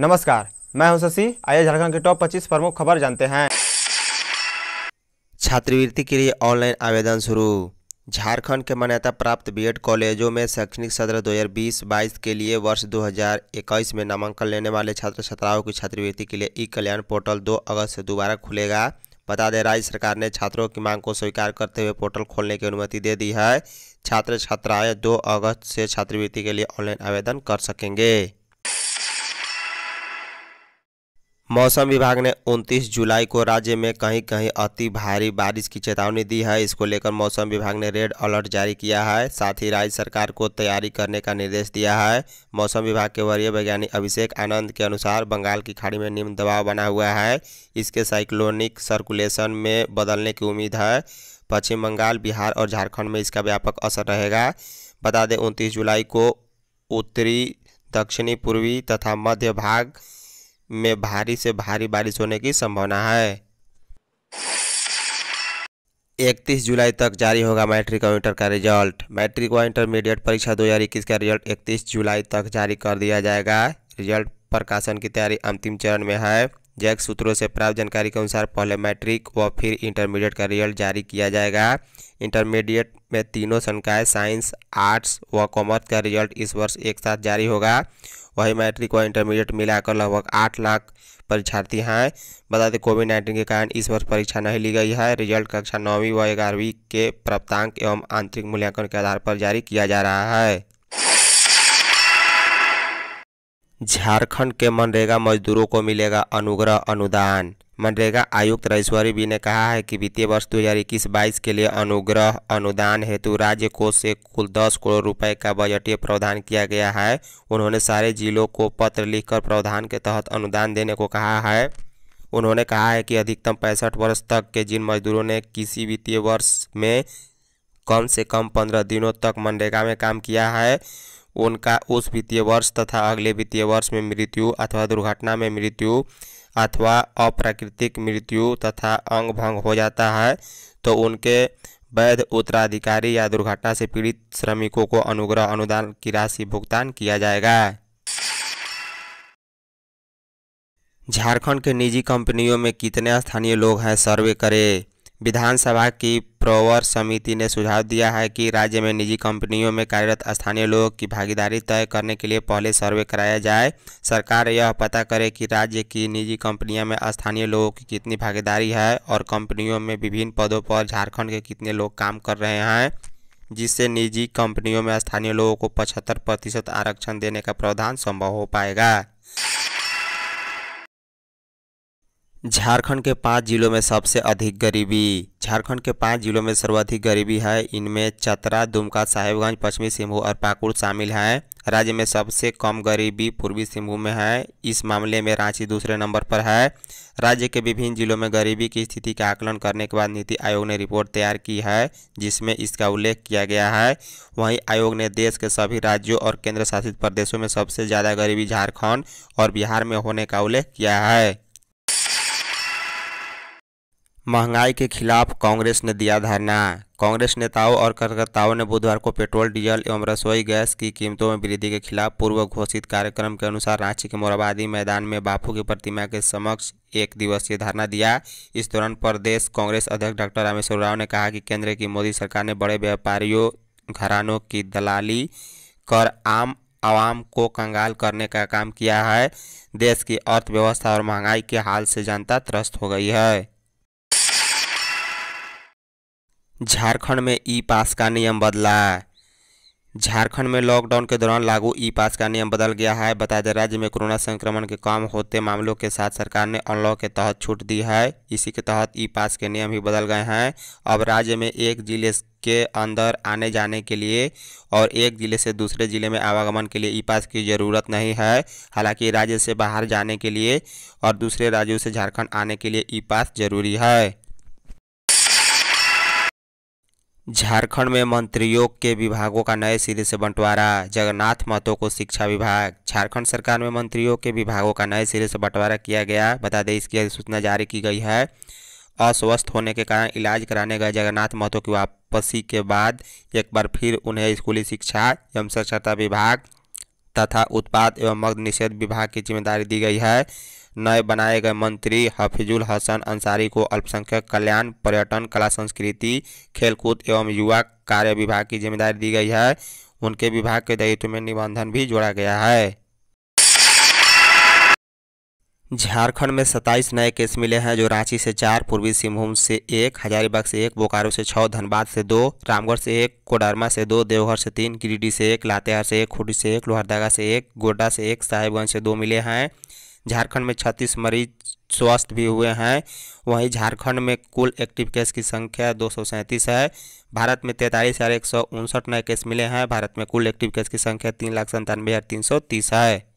नमस्कार मैं हूं शशि आइए झारखंड के टॉप 25 प्रमुख खबर जानते हैं छात्रवृत्ति के लिए ऑनलाइन आवेदन शुरू झारखंड के मान्यता प्राप्त बीएड कॉलेजों में शैक्षणिक सत्र 2020-22 के लिए वर्ष 2021 में नामांकन लेने वाले छात्र छात्राओं की छात्रवृत्ति के लिए ई कल्याण पोर्टल 2 अगस्त से दोबारा खुलेगा बता दें राज्य सरकार ने छात्रों की मांग को स्वीकार करते हुए पोर्टल खोलने की अनुमति दे दी है छात्र छात्राएं 2 अगस्त से छात्रवृत्ति के लिए ऑनलाइन आवेदन कर सकेंगे मौसम विभाग ने 29 जुलाई को राज्य में कहीं कहीं अति भारी बारिश की चेतावनी दी है इसको लेकर मौसम विभाग ने रेड अलर्ट जारी किया है साथ ही राज्य सरकार को तैयारी करने का निर्देश दिया है मौसम विभाग के वरीय वैज्ञानिक अभिषेक आनंद के अनुसार बंगाल की खाड़ी में निम्न दबाव बना हुआ है इसके साइक्लोनिक सर्कुलेशन में बदलने की उम्मीद है पश्चिम बंगाल बिहार और झारखंड में इसका व्यापक असर रहेगा बता दें उनतीस जुलाई को उत्तरी दक्षिणी पूर्वी तथा मध्य भाग में भारी से भारी बारिश होने की संभावना है 31 जुलाई तक जारी होगा मैट्रिक और इंटर का रिजल्ट मैट्रिक व इंटरमीडिएट परीक्षा 2021 का रिजल्ट 31 जुलाई तक जारी कर दिया जाएगा रिजल्ट प्रकाशन की तैयारी अंतिम चरण में है जैक सूत्रों से प्राप्त जानकारी के अनुसार पहले मैट्रिक व फिर इंटरमीडिएट का रिजल्ट जारी किया जाएगा इंटरमीडिएट में तीनों संकाय साइंस आर्ट्स व कॉमर्स का रिजल्ट इस वर्ष एक साथ जारी होगा वही मैट्रिक व इंटरमीडिएट मिलाकर लगभग आठ लाख परीक्षार्थी हैं बता दें कोविड नाइन्टीन के कारण इस वर्ष परीक्षा नहीं ली गई है रिजल्ट कक्षा नौवीं व ग्यारहवीं के प्राप्तांक एवं आंतरिक मूल्यांकन के आधार पर जारी किया जा रहा है झारखंड के मनरेगा मजदूरों को मिलेगा अनुग्रह अनुदान मनरेगा आयुक्त रजेश्वरी बी ने कहा है कि वित्तीय वर्ष दो हज़ार इक्कीस बाईस के लिए अनुग्रह अनुदान हेतु राज्य कोष से कुल दस करोड़ रुपए का बजटीय प्रावधान किया गया है उन्होंने सारे जिलों को पत्र लिखकर प्रावधान के तहत अनुदान देने को कहा है उन्होंने कहा है कि अधिकतम पैंसठ वर्ष तक के जिन मजदूरों ने किसी वित्तीय वर्ष में कम से कम पंद्रह दिनों तक मनरेगा में काम किया है उनका उस वित्तीय वर्ष तथा अगले वित्तीय वर्ष में मृत्यु अथवा दुर्घटना में मृत्यु अथवा अप्राकृतिक मृत्यु तथा अंग भंग हो जाता है तो उनके वैध उत्तराधिकारी या दुर्घटना से पीड़ित श्रमिकों को अनुग्रह अनुदान की राशि भुगतान किया जाएगा झारखंड के निजी कंपनियों में कितने स्थानीय लोग हैं सर्वे करें विधानसभा की प्रोवर समिति ने सुझाव दिया है कि राज्य में निजी कंपनियों में कार्यरत स्थानीय लोगों की भागीदारी तय करने के लिए पहले सर्वे कराया जाए सरकार यह पता करे कि राज्य की निजी कंपनियों में स्थानीय लोगों की कितनी भागीदारी है और कंपनियों में विभिन्न पदों पर झारखंड के कितने लोग काम कर रहे हैं जिससे निजी कंपनियों में स्थानीय लोगों को पचहत्तर प्रतिशत आरक्षण देने का प्रावधान संभव हो पाएगा झारखंड के पाँच जिलों में सबसे अधिक गरीबी झारखंड के पाँच जिलों में सर्वाधिक गरीबी है इनमें चतरा दुमका साहेबगंज पश्चिमी सिंहभूम और पाकुड़ शामिल हैं राज्य में सबसे कम गरीबी पूर्वी सिंहभूम में है इस मामले में रांची दूसरे नंबर पर है राज्य के विभिन्न जिलों में गरीबी की स्थिति का आकलन करने के बाद नीति आयोग ने रिपोर्ट तैयार की है जिसमें इसका उल्लेख किया गया है वहीं आयोग ने देश के सभी राज्यों और केंद्र शासित प्रदेशों में सबसे ज़्यादा गरीबी झारखंड और बिहार में होने का उल्लेख किया है महंगाई के खिलाफ कांग्रेस ने दिया धरना कांग्रेस नेताओं और कार्यकर्ताओं ने बुधवार को पेट्रोल डीजल एवं रसोई गैस की कीमतों में वृद्धि के खिलाफ पूर्व घोषित कार्यक्रम के अनुसार रांची के मोराबादी मैदान में बापू की प्रतिमा के समक्ष एक दिवसीय धरना दिया इस दौरान प्रदेश कांग्रेस अध्यक्ष डॉक्टर रामेश्वर राव ने कहा कि केंद्र की मोदी सरकार ने बड़े व्यापारियों घरानों की दलाली कर आम आवाम को कंगाल करने का काम किया है देश की अर्थव्यवस्था और महंगाई के हाल से जनता त्रस्त हो गई है झारखंड में ई पास का नियम बदला झारखंड में लॉकडाउन के दौरान लागू ई पास का नियम बदल गया है बताया जाए राज्य में कोरोना संक्रमण के कम होते मामलों के साथ सरकार ने अनलॉक के तहत छूट दी है इसी के तहत ई पास के नियम ही बदल गए हैं अब राज्य में एक जिले के अंदर आने जाने के लिए और एक ज़िले से दूसरे ज़िले में आवागमन के लिए ई पास की ज़रूरत नहीं है हालांकि राज्य से बाहर जाने के लिए और दूसरे राज्यों से झारखंड आने के लिए ई पास जरूरी है झारखंड में मंत्रियों के विभागों का नए सिरे से बंटवारा जगन्नाथ महतो को शिक्षा विभाग झारखंड सरकार में मंत्रियों के विभागों का नए सिरे से बंटवारा किया गया बता दें इसकी अधिसूचना जारी की गई है अस्वस्थ होने के कारण इलाज कराने गए जगन्नाथ महतो की वापसी के बाद एक बार फिर उन्हें स्कूली शिक्षा एवं साक्षरता विभाग तथा उत्पाद एवं मद निषेध विभाग की जिम्मेदारी दी गई है नए बनाए गए मंत्री हफिजुल हसन अंसारी को अल्पसंख्यक कल्याण पर्यटन कला संस्कृति खेलकूद एवं युवा कार्य विभाग की जिम्मेदारी दी गई है उनके विभाग के दायित्व में निबंधन भी जोड़ा गया है झारखंड में सत्ताईस नए केस मिले हैं जो रांची से चार पूर्वी सिंहभूम से एक हजारीबाग से एक बोकारो से छः धनबाद से दो रामगढ़ से एक कोडरमा से दो देवघर से तीन गिरिडीह से एक लातेहार से एक खुडी से एक लोहरदगा से एक गोड्डा से एक साहिबगंज से दो मिले हैं झारखंड में छत्तीस मरीज स्वस्थ भी हुए हैं वहीं झारखंड में कुल एक्टिव केस की संख्या दो है भारत में तैंतालीस हज़ार एक सौ उनसठ नए केस मिले हैं भारत में कुल एक्टिव केस की संख्या तीन लाख संतानवे हज़ार तीन सौ तीस है